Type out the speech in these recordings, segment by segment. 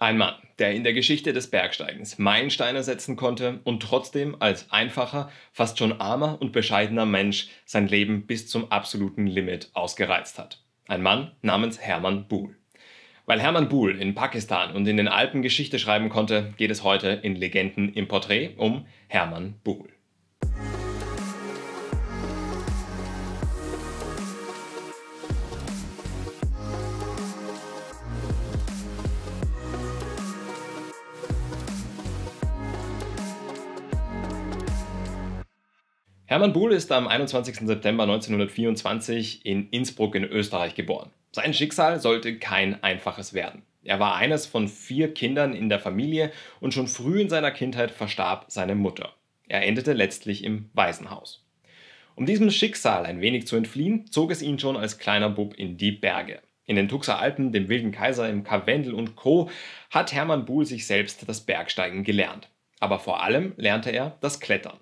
Ein Mann, der in der Geschichte des Bergsteigens Meilensteine setzen konnte und trotzdem als einfacher, fast schon armer und bescheidener Mensch sein Leben bis zum absoluten Limit ausgereizt hat. Ein Mann namens Hermann Buhl. Weil Hermann Buhl in Pakistan und in den Alpen Geschichte schreiben konnte, geht es heute in Legenden im Porträt um Hermann Buhl. Hermann Buhl ist am 21. September 1924 in Innsbruck in Österreich geboren. Sein Schicksal sollte kein einfaches werden. Er war eines von vier Kindern in der Familie und schon früh in seiner Kindheit verstarb seine Mutter. Er endete letztlich im Waisenhaus. Um diesem Schicksal ein wenig zu entfliehen, zog es ihn schon als kleiner Bub in die Berge. In den Tuxer Alpen, dem Wilden Kaiser, im Karwendel und Co. hat Hermann Buhl sich selbst das Bergsteigen gelernt. Aber vor allem lernte er das Klettern.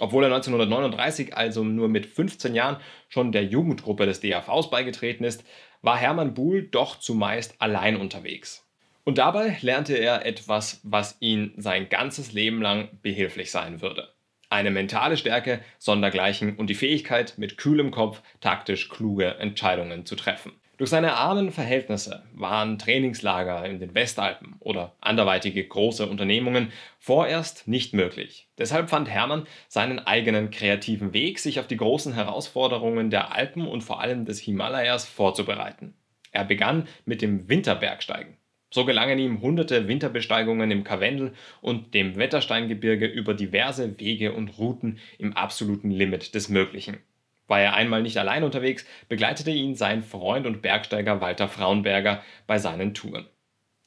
Obwohl er 1939, also nur mit 15 Jahren, schon der Jugendgruppe des DAVs beigetreten ist, war Hermann Buhl doch zumeist allein unterwegs. Und dabei lernte er etwas, was ihn sein ganzes Leben lang behilflich sein würde. Eine mentale Stärke, Sondergleichen und die Fähigkeit, mit kühlem Kopf taktisch kluge Entscheidungen zu treffen. Durch seine armen Verhältnisse waren Trainingslager in den Westalpen oder anderweitige große Unternehmungen vorerst nicht möglich. Deshalb fand Hermann seinen eigenen kreativen Weg, sich auf die großen Herausforderungen der Alpen und vor allem des Himalayas vorzubereiten. Er begann mit dem Winterbergsteigen. So gelangen ihm hunderte Winterbesteigungen im Karwendel und dem Wettersteingebirge über diverse Wege und Routen im absoluten Limit des Möglichen. War er einmal nicht allein unterwegs, begleitete ihn sein Freund und Bergsteiger Walter Frauenberger bei seinen Touren.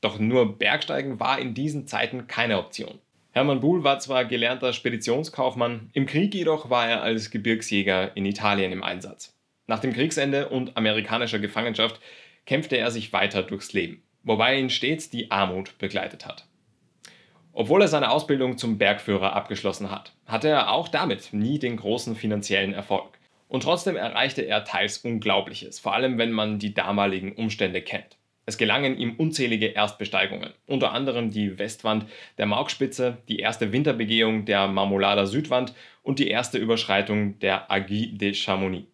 Doch nur Bergsteigen war in diesen Zeiten keine Option. Hermann Buhl war zwar gelernter Speditionskaufmann, im Krieg jedoch war er als Gebirgsjäger in Italien im Einsatz. Nach dem Kriegsende und amerikanischer Gefangenschaft kämpfte er sich weiter durchs Leben, wobei ihn stets die Armut begleitet hat. Obwohl er seine Ausbildung zum Bergführer abgeschlossen hat, hatte er auch damit nie den großen finanziellen Erfolg. Und trotzdem erreichte er teils Unglaubliches, vor allem wenn man die damaligen Umstände kennt. Es gelangen ihm unzählige Erstbesteigungen, unter anderem die Westwand der Maugspitze, die erste Winterbegehung der Marmolader Südwand und die erste Überschreitung der Aiguille de Chamonix.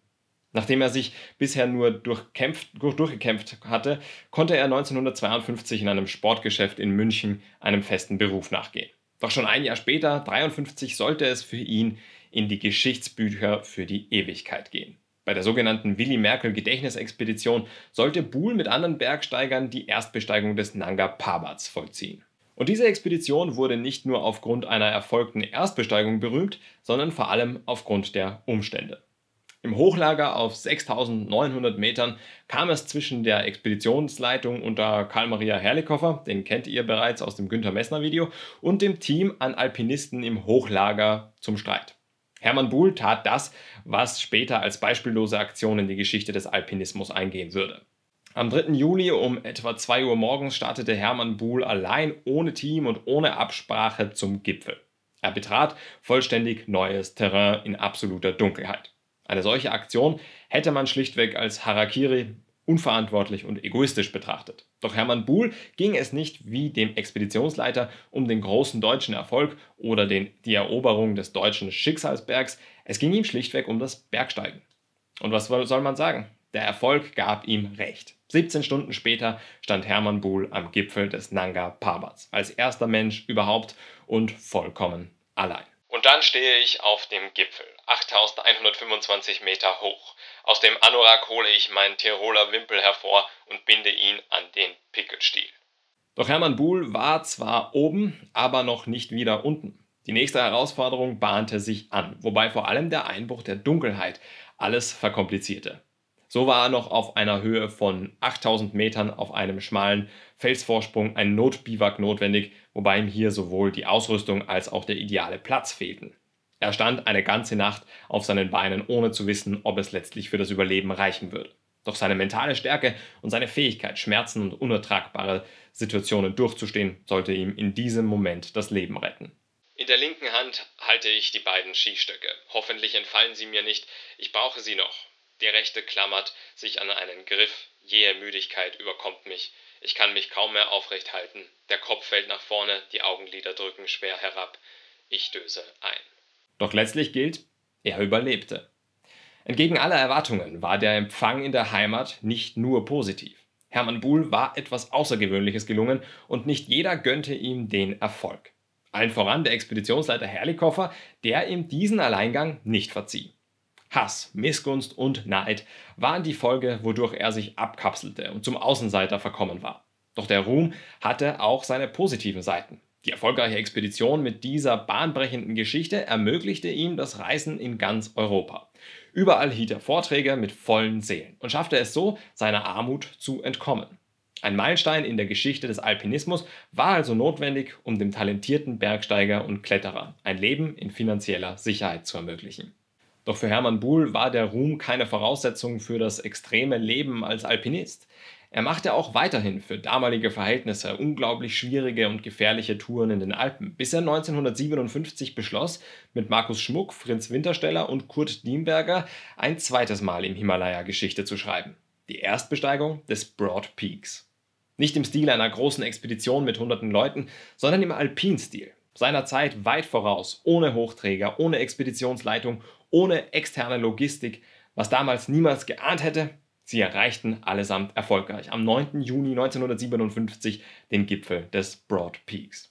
Nachdem er sich bisher nur durchkämpft, durchgekämpft hatte, konnte er 1952 in einem Sportgeschäft in München einem festen Beruf nachgehen. Doch schon ein Jahr später, 1953, sollte es für ihn in die Geschichtsbücher für die Ewigkeit gehen. Bei der sogenannten Willy Merkel Gedächtnisexpedition sollte Buhl mit anderen Bergsteigern die Erstbesteigung des Nanga Parbat vollziehen. Und diese Expedition wurde nicht nur aufgrund einer erfolgten Erstbesteigung berühmt, sondern vor allem aufgrund der Umstände. Im Hochlager auf 6900 Metern kam es zwischen der Expeditionsleitung unter Karl-Maria Herlikoffer, den kennt ihr bereits aus dem Günter Messner Video, und dem Team an Alpinisten im Hochlager zum Streit. Hermann Buhl tat das, was später als beispiellose Aktion in die Geschichte des Alpinismus eingehen würde. Am 3. Juli um etwa 2 Uhr morgens startete Hermann Buhl allein ohne Team und ohne Absprache zum Gipfel. Er betrat vollständig neues Terrain in absoluter Dunkelheit. Eine solche Aktion hätte man schlichtweg als Harakiri unverantwortlich und egoistisch betrachtet. Doch Hermann Buhl ging es nicht wie dem Expeditionsleiter um den großen deutschen Erfolg oder den, die Eroberung des deutschen Schicksalsbergs, es ging ihm schlichtweg um das Bergsteigen. Und was soll man sagen? Der Erfolg gab ihm recht. 17 Stunden später stand Hermann Buhl am Gipfel des Nanga Parbat als erster Mensch überhaupt und vollkommen allein. Und dann stehe ich auf dem Gipfel, 8125 Meter hoch. Aus dem Anorak hole ich meinen Tiroler Wimpel hervor und binde ihn an den Pickelstiel. Doch Hermann Buhl war zwar oben, aber noch nicht wieder unten. Die nächste Herausforderung bahnte sich an, wobei vor allem der Einbruch der Dunkelheit alles verkomplizierte. So war noch auf einer Höhe von 8000 Metern auf einem schmalen Felsvorsprung ein Notbiwak notwendig, wobei ihm hier sowohl die Ausrüstung als auch der ideale Platz fehlten. Er stand eine ganze Nacht auf seinen Beinen, ohne zu wissen, ob es letztlich für das Überleben reichen würde. Doch seine mentale Stärke und seine Fähigkeit, Schmerzen und unertragbare Situationen durchzustehen, sollte ihm in diesem Moment das Leben retten. In der linken Hand halte ich die beiden Skistöcke. Hoffentlich entfallen sie mir nicht, ich brauche sie noch. Die rechte klammert sich an einen Griff, jähe Müdigkeit überkommt mich. Ich kann mich kaum mehr aufrecht halten. Der Kopf fällt nach vorne, die Augenlider drücken schwer herab. Ich döse ein. Doch letztlich gilt, er überlebte. Entgegen aller Erwartungen war der Empfang in der Heimat nicht nur positiv. Hermann Buhl war etwas Außergewöhnliches gelungen und nicht jeder gönnte ihm den Erfolg. Allen voran der Expeditionsleiter Herlikoffer, der ihm diesen Alleingang nicht verzieh. Hass, Missgunst und Neid waren die Folge, wodurch er sich abkapselte und zum Außenseiter verkommen war. Doch der Ruhm hatte auch seine positiven Seiten. Die erfolgreiche Expedition mit dieser bahnbrechenden Geschichte ermöglichte ihm das Reisen in ganz Europa. Überall hielt er Vorträge mit vollen Seelen und schaffte es so, seiner Armut zu entkommen. Ein Meilenstein in der Geschichte des Alpinismus war also notwendig, um dem talentierten Bergsteiger und Kletterer ein Leben in finanzieller Sicherheit zu ermöglichen. Doch für Hermann Buhl war der Ruhm keine Voraussetzung für das extreme Leben als Alpinist. Er machte auch weiterhin für damalige Verhältnisse unglaublich schwierige und gefährliche Touren in den Alpen, bis er 1957 beschloss, mit Markus Schmuck, Fritz Wintersteller und Kurt Diemberger ein zweites Mal im Himalaya Geschichte zu schreiben. Die Erstbesteigung des Broad Peaks. Nicht im Stil einer großen Expedition mit hunderten Leuten, sondern im Alpinstil. Seiner Zeit weit voraus, ohne Hochträger, ohne Expeditionsleitung, ohne externe Logistik. Was damals niemals geahnt hätte, Sie erreichten allesamt erfolgreich am 9. Juni 1957 den Gipfel des Broad Peaks.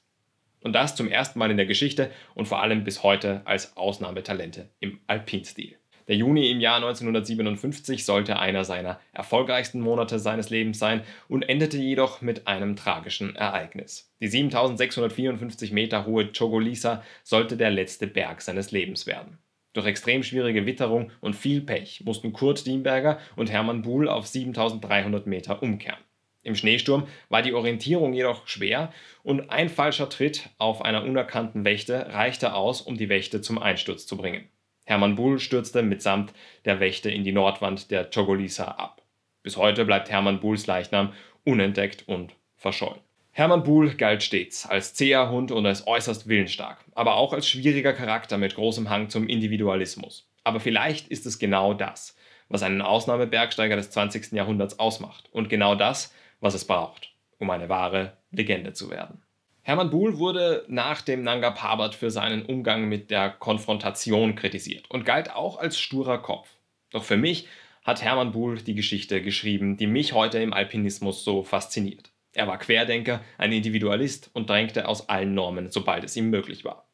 Und das zum ersten Mal in der Geschichte und vor allem bis heute als Ausnahmetalente im Alpinstil. Der Juni im Jahr 1957 sollte einer seiner erfolgreichsten Monate seines Lebens sein und endete jedoch mit einem tragischen Ereignis. Die 7654 Meter hohe Chogolisa sollte der letzte Berg seines Lebens werden. Durch extrem schwierige Witterung und viel Pech mussten Kurt Dienberger und Hermann Buhl auf 7300 Meter umkehren. Im Schneesturm war die Orientierung jedoch schwer und ein falscher Tritt auf einer unerkannten Wächte reichte aus, um die Wächte zum Einsturz zu bringen. Hermann Buhl stürzte mitsamt der Wächte in die Nordwand der Chogolisa ab. Bis heute bleibt Hermann Buhls Leichnam unentdeckt und verschollen. Hermann Buhl galt stets als zäher Hund und als äußerst willensstark, aber auch als schwieriger Charakter mit großem Hang zum Individualismus. Aber vielleicht ist es genau das, was einen Ausnahmebergsteiger des 20. Jahrhunderts ausmacht und genau das, was es braucht, um eine wahre Legende zu werden. Hermann Buhl wurde nach dem Nanga Parbat für seinen Umgang mit der Konfrontation kritisiert und galt auch als sturer Kopf. Doch für mich hat Hermann Buhl die Geschichte geschrieben, die mich heute im Alpinismus so fasziniert. Er war Querdenker, ein Individualist und drängte aus allen Normen, sobald es ihm möglich war.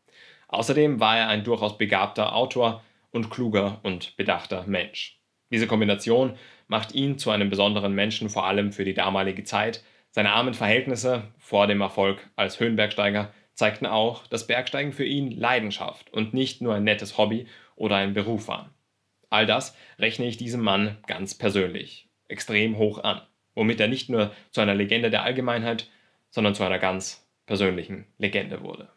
Außerdem war er ein durchaus begabter Autor und kluger und bedachter Mensch. Diese Kombination macht ihn zu einem besonderen Menschen, vor allem für die damalige Zeit. Seine armen Verhältnisse vor dem Erfolg als Höhenbergsteiger zeigten auch, dass Bergsteigen für ihn Leidenschaft und nicht nur ein nettes Hobby oder ein Beruf war. All das rechne ich diesem Mann ganz persönlich extrem hoch an womit er nicht nur zu einer Legende der Allgemeinheit, sondern zu einer ganz persönlichen Legende wurde.